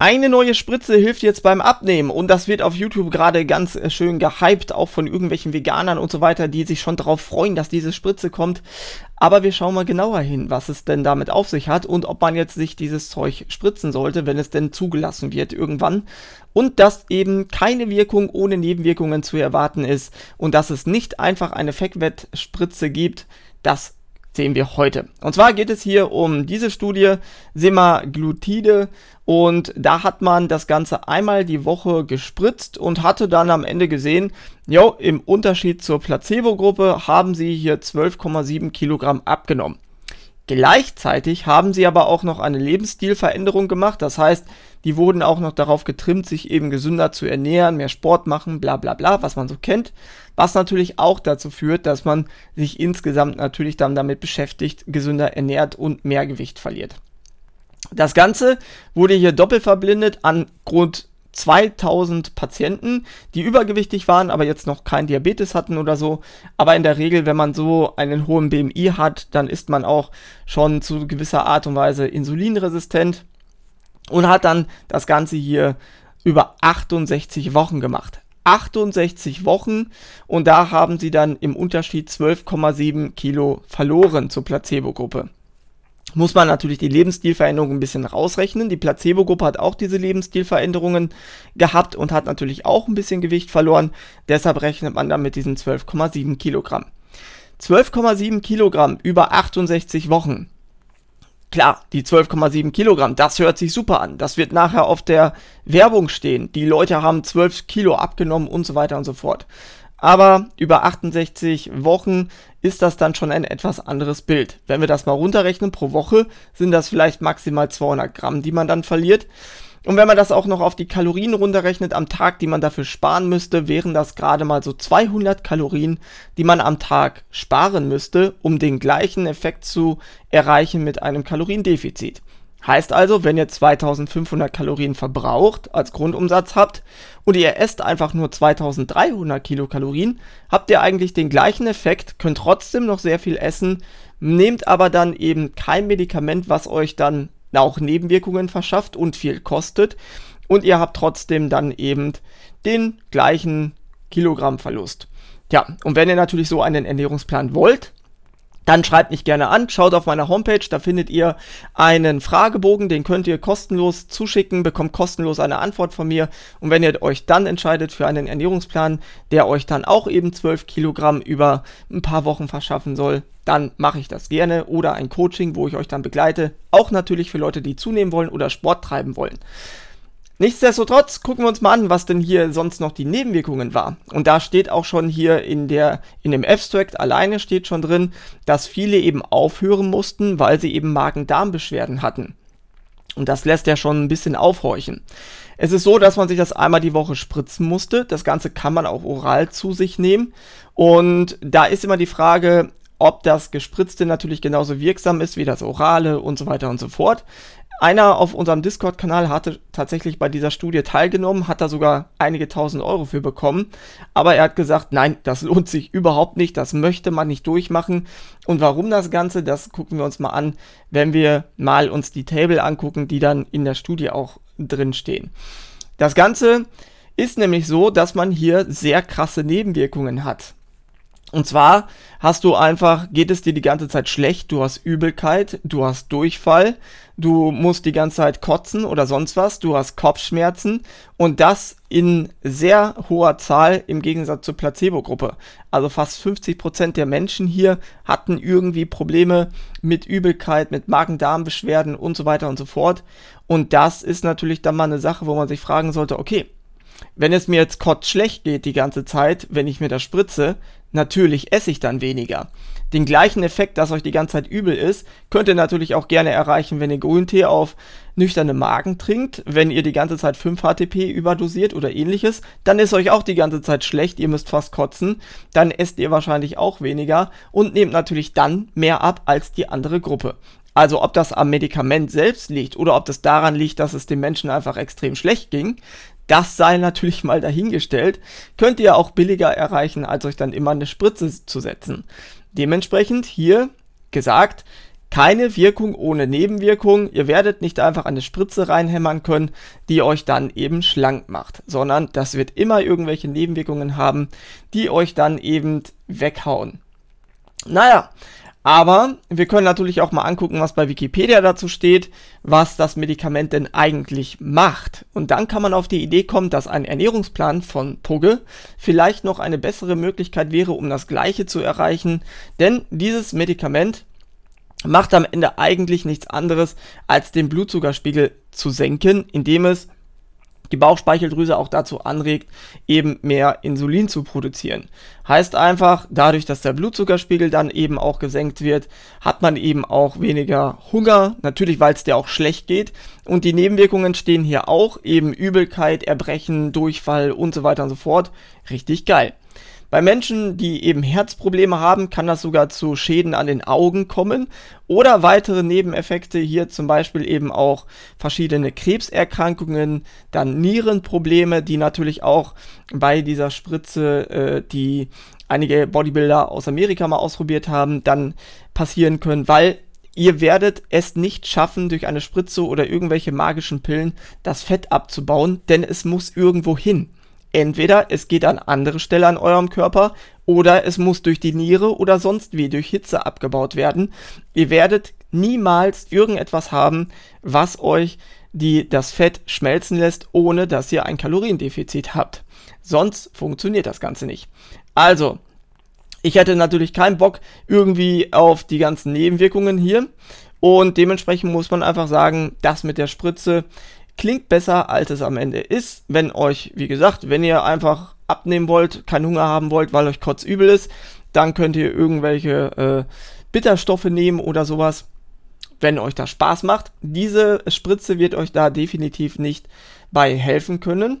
Eine neue Spritze hilft jetzt beim Abnehmen und das wird auf YouTube gerade ganz äh, schön gehypt, auch von irgendwelchen Veganern und so weiter, die sich schon darauf freuen, dass diese Spritze kommt. Aber wir schauen mal genauer hin, was es denn damit auf sich hat und ob man jetzt sich dieses Zeug spritzen sollte, wenn es denn zugelassen wird irgendwann. Und dass eben keine Wirkung ohne Nebenwirkungen zu erwarten ist und dass es nicht einfach eine Feckwett-Spritze gibt, das sehen wir heute. Und zwar geht es hier um diese Studie Semaglutide und da hat man das Ganze einmal die Woche gespritzt und hatte dann am Ende gesehen, jo, im Unterschied zur Placebo-Gruppe haben sie hier 12,7 Kilogramm abgenommen. Gleichzeitig haben sie aber auch noch eine Lebensstilveränderung gemacht. Das heißt, die wurden auch noch darauf getrimmt, sich eben gesünder zu ernähren, mehr Sport machen, bla bla bla, was man so kennt. Was natürlich auch dazu führt, dass man sich insgesamt natürlich dann damit beschäftigt, gesünder ernährt und mehr Gewicht verliert. Das Ganze wurde hier doppelt verblindet an Grund 2000 Patienten, die übergewichtig waren, aber jetzt noch kein Diabetes hatten oder so. Aber in der Regel, wenn man so einen hohen BMI hat, dann ist man auch schon zu gewisser Art und Weise insulinresistent und hat dann das Ganze hier über 68 Wochen gemacht. 68 Wochen und da haben sie dann im Unterschied 12,7 Kilo verloren zur Placebo-Gruppe muss man natürlich die Lebensstilveränderung ein bisschen rausrechnen. Die Placebo-Gruppe hat auch diese Lebensstilveränderungen gehabt und hat natürlich auch ein bisschen Gewicht verloren. Deshalb rechnet man dann mit diesen 12,7 Kilogramm. 12,7 Kilogramm über 68 Wochen. Klar, die 12,7 Kilogramm, das hört sich super an. Das wird nachher auf der Werbung stehen. Die Leute haben 12 Kilo abgenommen und so weiter und so fort. Aber über 68 Wochen ist das dann schon ein etwas anderes Bild. Wenn wir das mal runterrechnen pro Woche, sind das vielleicht maximal 200 Gramm, die man dann verliert. Und wenn man das auch noch auf die Kalorien runterrechnet am Tag, die man dafür sparen müsste, wären das gerade mal so 200 Kalorien, die man am Tag sparen müsste, um den gleichen Effekt zu erreichen mit einem Kaloriendefizit. Heißt also, wenn ihr 2500 Kalorien verbraucht, als Grundumsatz habt, und ihr esst einfach nur 2300 Kilokalorien, habt ihr eigentlich den gleichen Effekt, könnt trotzdem noch sehr viel essen, nehmt aber dann eben kein Medikament, was euch dann auch Nebenwirkungen verschafft und viel kostet, und ihr habt trotzdem dann eben den gleichen Kilogrammverlust. Ja, und wenn ihr natürlich so einen Ernährungsplan wollt, dann schreibt mich gerne an, schaut auf meiner Homepage, da findet ihr einen Fragebogen, den könnt ihr kostenlos zuschicken, bekommt kostenlos eine Antwort von mir und wenn ihr euch dann entscheidet für einen Ernährungsplan, der euch dann auch eben 12 Kilogramm über ein paar Wochen verschaffen soll, dann mache ich das gerne oder ein Coaching, wo ich euch dann begleite, auch natürlich für Leute, die zunehmen wollen oder Sport treiben wollen. Nichtsdestotrotz gucken wir uns mal an, was denn hier sonst noch die Nebenwirkungen war. Und da steht auch schon hier in, der, in dem Abstract alleine steht schon drin, dass viele eben aufhören mussten, weil sie eben Magen-Darm-Beschwerden hatten. Und das lässt ja schon ein bisschen aufhorchen. Es ist so, dass man sich das einmal die Woche spritzen musste. Das Ganze kann man auch oral zu sich nehmen. Und da ist immer die Frage, ob das gespritzte natürlich genauso wirksam ist wie das orale und so weiter und so fort. Einer auf unserem Discord-Kanal hatte tatsächlich bei dieser Studie teilgenommen, hat da sogar einige tausend Euro für bekommen. Aber er hat gesagt, nein, das lohnt sich überhaupt nicht, das möchte man nicht durchmachen. Und warum das Ganze, das gucken wir uns mal an, wenn wir mal uns die Table angucken, die dann in der Studie auch drin stehen. Das Ganze ist nämlich so, dass man hier sehr krasse Nebenwirkungen hat. Und zwar hast du einfach, geht es dir die ganze Zeit schlecht, du hast Übelkeit, du hast Durchfall, du musst die ganze Zeit kotzen oder sonst was, du hast Kopfschmerzen und das in sehr hoher Zahl im Gegensatz zur Placebo-Gruppe. Also fast 50% Prozent der Menschen hier hatten irgendwie Probleme mit Übelkeit, mit Magen-Darm-Beschwerden und so weiter und so fort. Und das ist natürlich dann mal eine Sache, wo man sich fragen sollte, okay, wenn es mir jetzt kotz schlecht geht die ganze Zeit, wenn ich mir das spritze, Natürlich esse ich dann weniger. Den gleichen Effekt, dass euch die ganze Zeit übel ist, könnt ihr natürlich auch gerne erreichen, wenn ihr Grüntee auf nüchterne Magen trinkt. Wenn ihr die ganze Zeit 5 HTP überdosiert oder ähnliches, dann ist euch auch die ganze Zeit schlecht, ihr müsst fast kotzen. Dann esst ihr wahrscheinlich auch weniger und nehmt natürlich dann mehr ab als die andere Gruppe. Also ob das am Medikament selbst liegt oder ob das daran liegt, dass es den Menschen einfach extrem schlecht ging, das sei natürlich mal dahingestellt, könnt ihr auch billiger erreichen, als euch dann immer eine Spritze zu setzen. Dementsprechend hier gesagt, keine Wirkung ohne Nebenwirkung. Ihr werdet nicht einfach eine Spritze reinhämmern können, die euch dann eben schlank macht, sondern das wird immer irgendwelche Nebenwirkungen haben, die euch dann eben weghauen. Naja, aber wir können natürlich auch mal angucken, was bei Wikipedia dazu steht, was das Medikament denn eigentlich macht. Und dann kann man auf die Idee kommen, dass ein Ernährungsplan von Pugge vielleicht noch eine bessere Möglichkeit wäre, um das Gleiche zu erreichen. Denn dieses Medikament macht am Ende eigentlich nichts anderes, als den Blutzuckerspiegel zu senken, indem es die Bauchspeicheldrüse auch dazu anregt, eben mehr Insulin zu produzieren. Heißt einfach, dadurch, dass der Blutzuckerspiegel dann eben auch gesenkt wird, hat man eben auch weniger Hunger, natürlich weil es dir auch schlecht geht. Und die Nebenwirkungen stehen hier auch, eben Übelkeit, Erbrechen, Durchfall und so weiter und so fort. Richtig geil. Bei Menschen, die eben Herzprobleme haben, kann das sogar zu Schäden an den Augen kommen oder weitere Nebeneffekte, hier zum Beispiel eben auch verschiedene Krebserkrankungen, dann Nierenprobleme, die natürlich auch bei dieser Spritze, äh, die einige Bodybuilder aus Amerika mal ausprobiert haben, dann passieren können, weil ihr werdet es nicht schaffen, durch eine Spritze oder irgendwelche magischen Pillen das Fett abzubauen, denn es muss irgendwo hin. Entweder es geht an andere Stelle an eurem Körper oder es muss durch die Niere oder sonst wie durch Hitze abgebaut werden. Ihr werdet niemals irgendetwas haben, was euch die das Fett schmelzen lässt, ohne dass ihr ein Kaloriendefizit habt. Sonst funktioniert das Ganze nicht. Also, ich hätte natürlich keinen Bock irgendwie auf die ganzen Nebenwirkungen hier. Und dementsprechend muss man einfach sagen, das mit der Spritze Klingt besser, als es am Ende ist. Wenn euch, wie gesagt, wenn ihr einfach abnehmen wollt, keinen Hunger haben wollt, weil euch übel ist, dann könnt ihr irgendwelche äh, Bitterstoffe nehmen oder sowas, wenn euch das Spaß macht. Diese Spritze wird euch da definitiv nicht bei helfen können.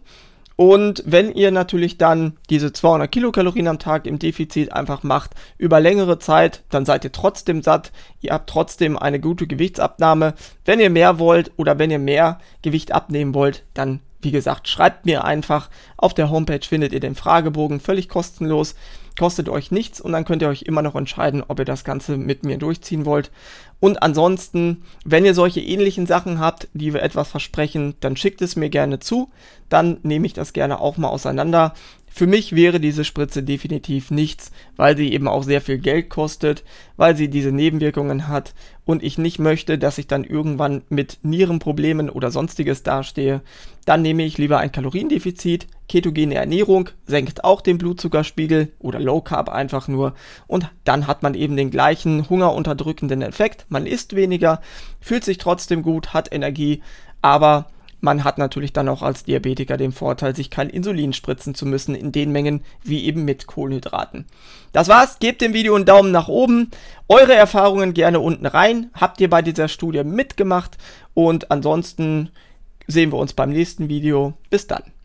Und wenn ihr natürlich dann diese 200 Kilokalorien am Tag im Defizit einfach macht, über längere Zeit, dann seid ihr trotzdem satt, ihr habt trotzdem eine gute Gewichtsabnahme. Wenn ihr mehr wollt oder wenn ihr mehr Gewicht abnehmen wollt, dann wie gesagt, schreibt mir einfach. Auf der Homepage findet ihr den Fragebogen völlig kostenlos, kostet euch nichts und dann könnt ihr euch immer noch entscheiden, ob ihr das Ganze mit mir durchziehen wollt. Und ansonsten, wenn ihr solche ähnlichen Sachen habt, die wir etwas versprechen, dann schickt es mir gerne zu. Dann nehme ich das gerne auch mal auseinander für mich wäre diese Spritze definitiv nichts, weil sie eben auch sehr viel Geld kostet, weil sie diese Nebenwirkungen hat und ich nicht möchte, dass ich dann irgendwann mit Nierenproblemen oder sonstiges dastehe. Dann nehme ich lieber ein Kaloriendefizit, ketogene Ernährung senkt auch den Blutzuckerspiegel oder Low Carb einfach nur und dann hat man eben den gleichen hungerunterdrückenden Effekt. Man isst weniger, fühlt sich trotzdem gut, hat Energie, aber man hat natürlich dann auch als Diabetiker den Vorteil, sich kein Insulin spritzen zu müssen in den Mengen wie eben mit Kohlenhydraten. Das war's, gebt dem Video einen Daumen nach oben, eure Erfahrungen gerne unten rein. Habt ihr bei dieser Studie mitgemacht? Und ansonsten sehen wir uns beim nächsten Video. Bis dann.